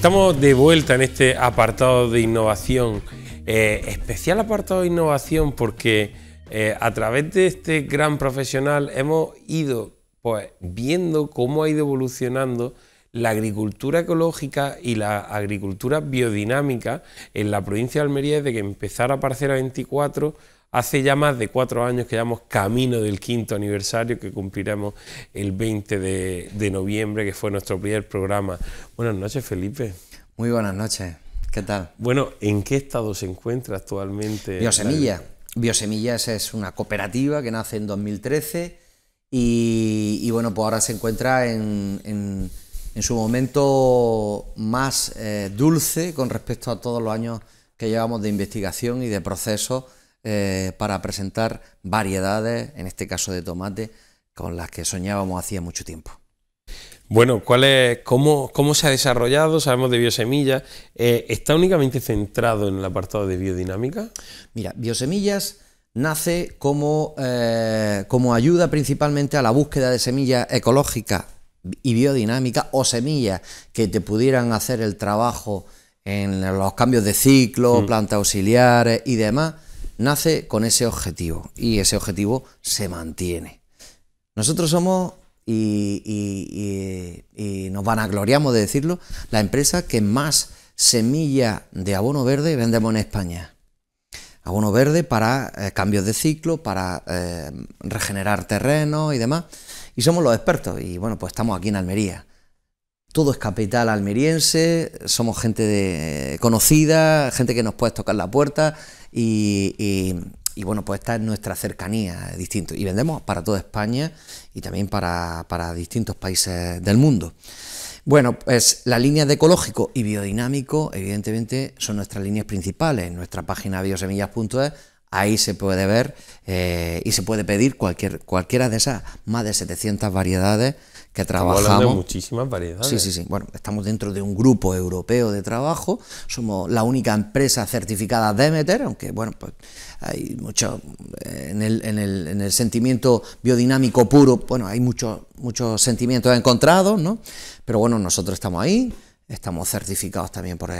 Estamos de vuelta en este apartado de innovación, eh, especial apartado de innovación porque eh, a través de este gran profesional hemos ido pues, viendo cómo ha ido evolucionando la agricultura ecológica y la agricultura biodinámica en la provincia de Almería desde que empezara a aparecer a 24 Hace ya más de cuatro años que llevamos camino del quinto aniversario que cumpliremos el 20 de, noviembre, que fue nuestro primer programa. Buenas noches, Felipe. Muy buenas noches. ¿Qué tal? Bueno, ¿en qué estado se encuentra actualmente? Biosemilla. Biosemillas es una cooperativa que nace en 2013 y, bueno, pues ahora se encuentra en, su momento más eh, dulce con respecto a todos los años que llevamos de investigación y de proceso. Eh, para presentar variedades, en este caso de tomate, con las que soñábamos hacía mucho tiempo. Bueno, cómo, se ha desarrollado? Sabemos de biosemillas. Eh, ¿Está únicamente centrado en el apartado de biodinámica? Mira, biosemillas nace como, eh, ayuda principalmente a la búsqueda de semillas ecológicas y biodinámicas o semillas que te pudieran hacer el trabajo en los cambios de ciclo, mm. plantas auxiliares y demás nace con ese objetivo y ese objetivo se mantiene. Nosotros somos, y, nos vanagloriamos de decirlo, la empresa que más semilla de abono verde vendemos en España. Abono verde para eh, cambios de ciclo, para eh, regenerar terreno y demás. Y somos los expertos y bueno, pues estamos aquí en Almería todo es capital almeriense, somos gente de, conocida, gente que nos puede tocar la puerta y, bueno, pues está es nuestra cercanía, distinto. Y vendemos para toda España y también para, para distintos países del mundo. Bueno, pues las líneas de ecológico y biodinámico, evidentemente, son nuestras líneas principales. En nuestra página biosemillas.es Ahí se puede ver eh, y se puede pedir cualquier, cualquiera de esas más de 700 variedades que trabajamos. Estamos muchísimas variedades. Sí, sí, sí. Bueno, estamos dentro de un grupo europeo de trabajo. Somos la única empresa certificada Demeter, aunque, bueno, pues hay mucho. Eh, en el, sentimiento biodinámico puro, bueno, hay muchos muchos sentimientos encontrados, ¿no? Pero bueno, nosotros estamos ahí estamos certificados también por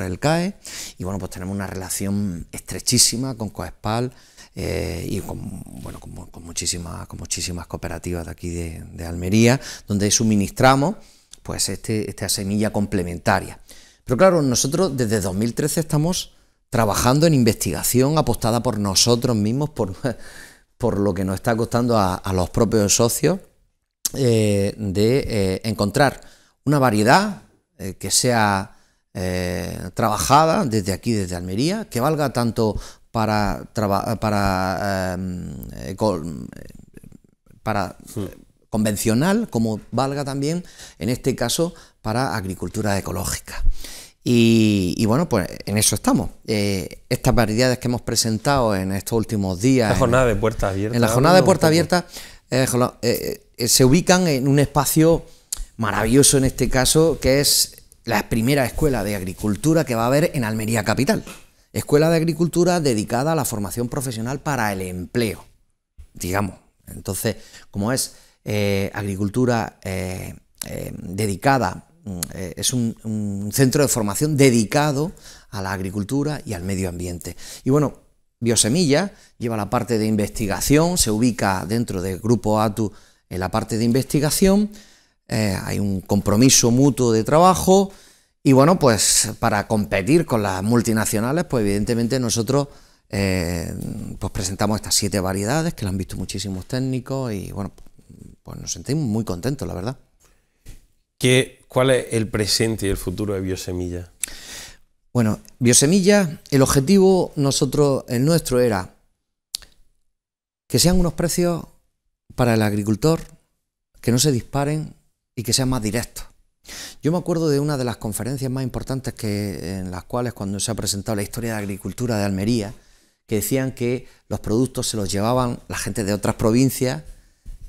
el, CAE y bueno, pues tenemos una relación estrechísima con Coespal eh, y con, bueno, con, muchísimas, con muchísimas cooperativas de aquí de, Almería, donde suministramos pues este, esta semilla complementaria. Pero claro, nosotros desde 2013 estamos trabajando en investigación apostada por nosotros mismos, por, por lo que nos está costando a, los propios socios, eh, de eh, encontrar una variedad eh, que sea eh, trabajada desde aquí, desde Almería, que valga tanto para, para, eh, convencional como valga también, en este caso, para agricultura ecológica. Y, bueno, pues en eso estamos. estas variedades que hemos presentado en estos últimos días. La jornada de puerta abiertas. En la jornada de puertas abiertas se ubican en un espacio maravilloso en este caso, que es la primera escuela de agricultura que va a haber en Almería Capital. Escuela de Agricultura dedicada a la formación profesional para el empleo, digamos. Entonces, como es eh, agricultura eh, eh, dedicada, mm, es un, un centro de formación dedicado a la agricultura y al medio ambiente. Y bueno, Biosemilla lleva la parte de investigación, se ubica dentro del grupo ATU en la parte de investigación eh, hay un compromiso mutuo de trabajo y bueno, pues para competir con las multinacionales, pues evidentemente nosotros eh, pues presentamos estas siete variedades que las han visto muchísimos técnicos y bueno, pues nos sentimos muy contentos, la verdad. ¿Qué, ¿Cuál es el presente y el futuro de Biosemilla? Bueno, Biosemilla, el objetivo nosotros, el nuestro era que sean unos precios para el agricultor, que no se disparen, y que sea más directo. Yo me acuerdo de una de las conferencias más importantes que, en las cuales cuando se ha presentado la historia de la agricultura de Almería, que decían que los productos se los llevaban la gente de otras provincias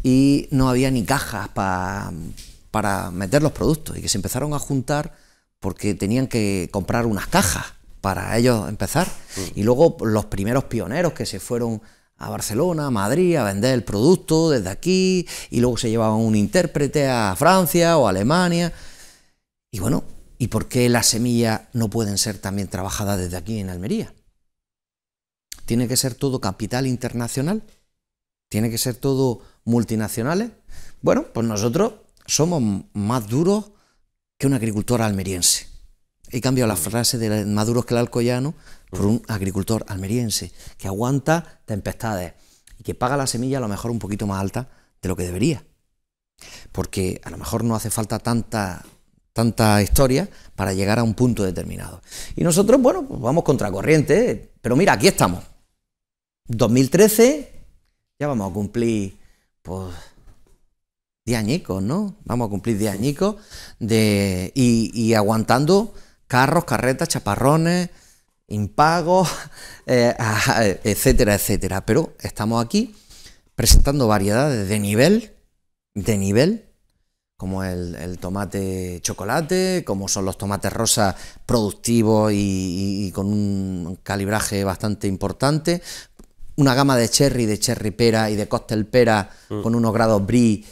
y no había ni cajas para meter los productos y que se empezaron a juntar porque tenían que comprar unas cajas para ellos empezar. Mm. Y luego los primeros pioneros que se fueron a Barcelona, a Madrid, a vender el producto desde aquí, y luego se llevaba un intérprete a Francia o a Alemania. Y bueno, ¿y por qué las semillas no pueden ser también trabajadas desde aquí en Almería? ¿Tiene que ser todo capital internacional? ¿Tiene que ser todo multinacionales? Bueno, pues nosotros somos más duros que un agricultor almeriense. He cambiado la frase de Maduro Alcoyano por un agricultor almeriense que aguanta tempestades y que paga la semilla a lo mejor un poquito más alta de lo que debería. Porque a lo mejor no hace falta tanta tanta historia para llegar a un punto determinado. Y nosotros, bueno, pues vamos contracorriente, pero mira, aquí estamos. 2013, ya vamos a cumplir, pues, 10 añicos, ¿no? Vamos a cumplir 10 añicos de, y aguantando carros, carretas, chaparrones, impagos, eh, etcétera, etcétera. Pero estamos aquí presentando variedades de nivel, de nivel, como el, tomate chocolate, como son los tomates rosas productivos y, con un calibraje bastante importante, una gama de cherry, de cherry pera y de cóctel pera mm. con unos grados brie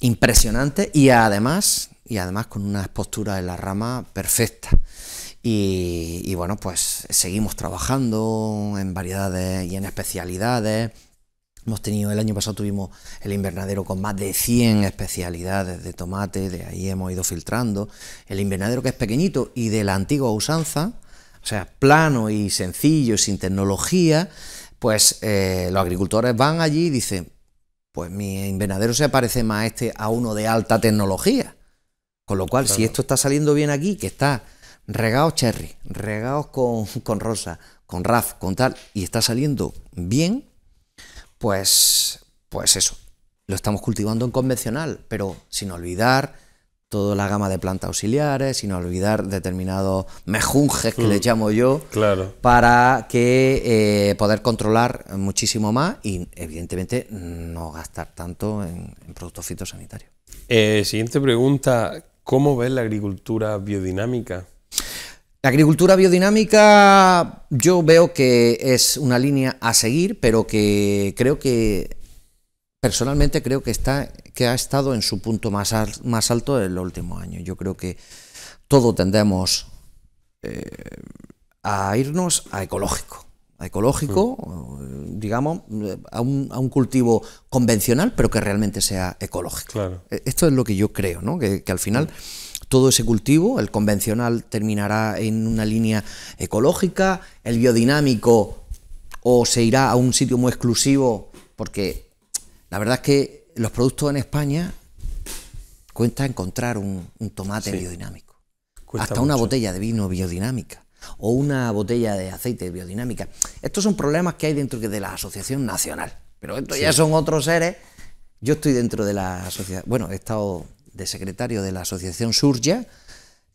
impresionantes y además y además con unas posturas en la rama perfecta... Y, bueno, pues seguimos trabajando en variedades y en especialidades. Hemos tenido, el año pasado tuvimos el invernadero con más de 100 especialidades de tomate, de ahí hemos ido filtrando. El invernadero que es pequeñito y de la antigua usanza, o sea, plano y sencillo, sin tecnología, pues eh, los agricultores van allí y dicen, pues mi invernadero se parece más este a uno de alta tecnología. Con lo cual, si esto está saliendo bien aquí, que está regado cherry, regado con, rosa, con raf, con tal, y está saliendo bien, pues, pues eso, lo estamos cultivando en convencional, pero sin olvidar toda la gama de plantas auxiliares, sin olvidar determinados mejunjes que le mm. llamo yo, claro. para que eh, poder controlar muchísimo más y evidentemente no gastar tanto en, productos fitosanitarios. Eh, siguiente pregunta, ¿Cómo ves la agricultura biodinámica? La agricultura biodinámica yo veo que es una línea a seguir, pero que creo que personalmente creo que está que ha estado en su punto más, alto en el último año. Yo creo que todo tendemos eh, a irnos a ecológico ecológico, mm. eh, digamos, eh, a un, cultivo convencional, pero que realmente sea ecológico. E, esto es lo que yo creo, ¿no? que, al final todo ese cultivo, el convencional terminará en una línea ecológica, el biodinámico o se irá a un sitio muy exclusivo, porque la verdad es que los productos en España cuenta encontrar un, tomate biodinámico. Hasta una botella de vino biodinámica o una botella de aceite biodinámica. Estos son problemas que hay dentro de la Asociación Nacional, pero estos ya son otros seres. Yo estoy dentro de la asociación, bueno, he estado de secretario de la Asociación Surya,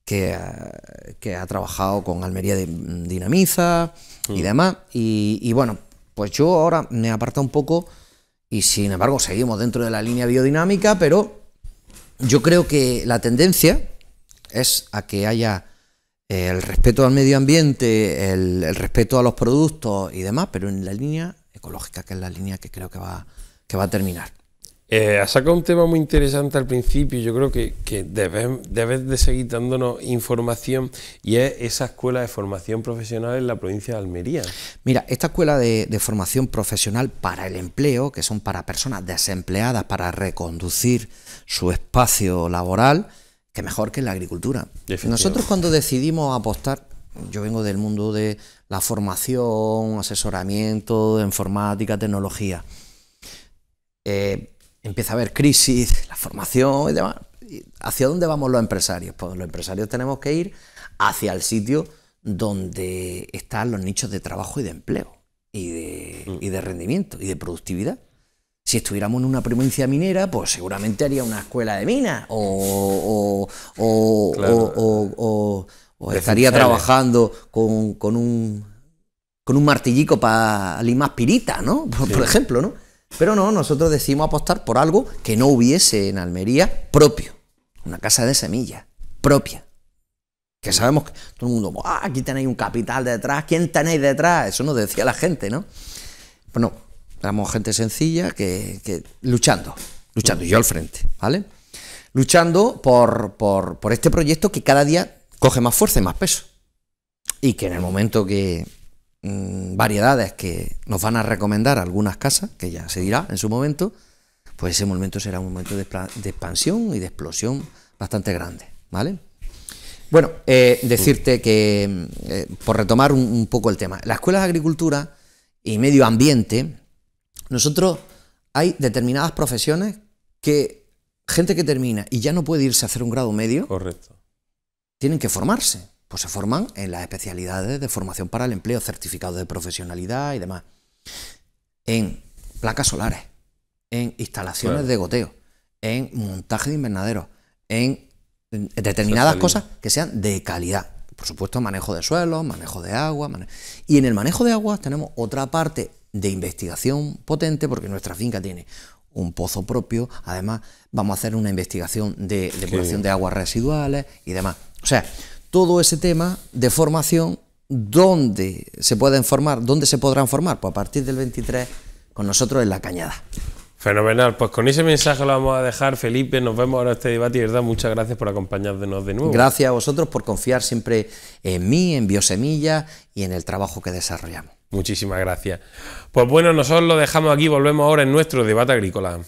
que, eh, que ha trabajado con Almería de mm, Dinamiza y mm. demás, y, y bueno, pues yo ahora me aparta un poco y sin embargo seguimos dentro de la línea biodinámica, pero yo creo que la tendencia es a que haya el respeto al medio ambiente, el, respeto a los productos y demás, pero en la línea ecológica, que es la línea que creo que va, que va a terminar. Eh, ha sacado un tema muy interesante al principio, yo creo que, que debes, de seguir dándonos información y es esa escuela de formación profesional en la provincia de Almería. Mira, esta escuela de formación profesional para el empleo, que son para personas desempleadas para reconducir su espacio laboral, que mejor que la agricultura. Nosotros cuando decidimos apostar, yo vengo del mundo de la formación, asesoramiento, informática, tecnología. Eh, empieza a haber crisis, la formación y demás. ¿Hacia dónde vamos los empresarios? Pues los empresarios tenemos que ir hacia el sitio donde están los nichos de trabajo y de empleo y de mm. rendimiento y de productividad. Si estuviéramos en una provincia minera, pues seguramente haría una escuela de minas o, estaría trabajando con, un, con un martillico para limar pirita, ¿no? Por, ejemplo, ¿no? Pero no, nosotros decidimos apostar por algo que no hubiese en Almería propio. Una casa de semillas propia. Que sabemos que todo el mundo, aquí tenéis un capital detrás, ¿quién tenéis detrás? Eso nos decía la gente, ¿no? Bueno, Éramos gente sencilla que, luchando, luchando, yo al frente, ¿vale? Luchando por, este proyecto que cada día coge más fuerza y más peso. Y que en el momento que, mm, variedades que nos van a recomendar algunas casas, que ya se dirá en su momento, pues ese momento será un momento de, expansión y de explosión bastante grande, ¿vale? Bueno, eh, decirte que, eh, por retomar un, poco el tema, la Escuela de Agricultura y Medio Ambiente nosotros hay determinadas profesiones que gente que termina y ya no puede irse a hacer un grado medio. Correcto. Tienen que formarse. Pues se forman en las especialidades de formación para el empleo, certificados de profesionalidad y demás. En placas solares, en instalaciones de goteo, en montaje de invernaderos, en determinadas cosas que sean de calidad. Por supuesto, manejo de suelos, manejo de agua. y en el manejo de aguas tenemos otra parte de investigación potente, porque nuestra finca tiene un pozo propio, además vamos a hacer una investigación de depuración de aguas residuales y demás. O sea, todo ese tema de formación, ¿dónde se pueden formar? ¿Dónde se podrán formar? Pues a partir del 23 con nosotros en La Cañada. Fenomenal, pues con ese mensaje lo vamos a dejar, Felipe. Nos vemos ahora en este debate y, verdad, muchas gracias por acompañarnos de nuevo. Gracias a vosotros por confiar siempre en mí, en Biosemilla y en el trabajo que desarrollamos. Muchísimas gracias. Pues bueno, nosotros lo dejamos aquí, volvemos ahora en nuestro debate agrícola.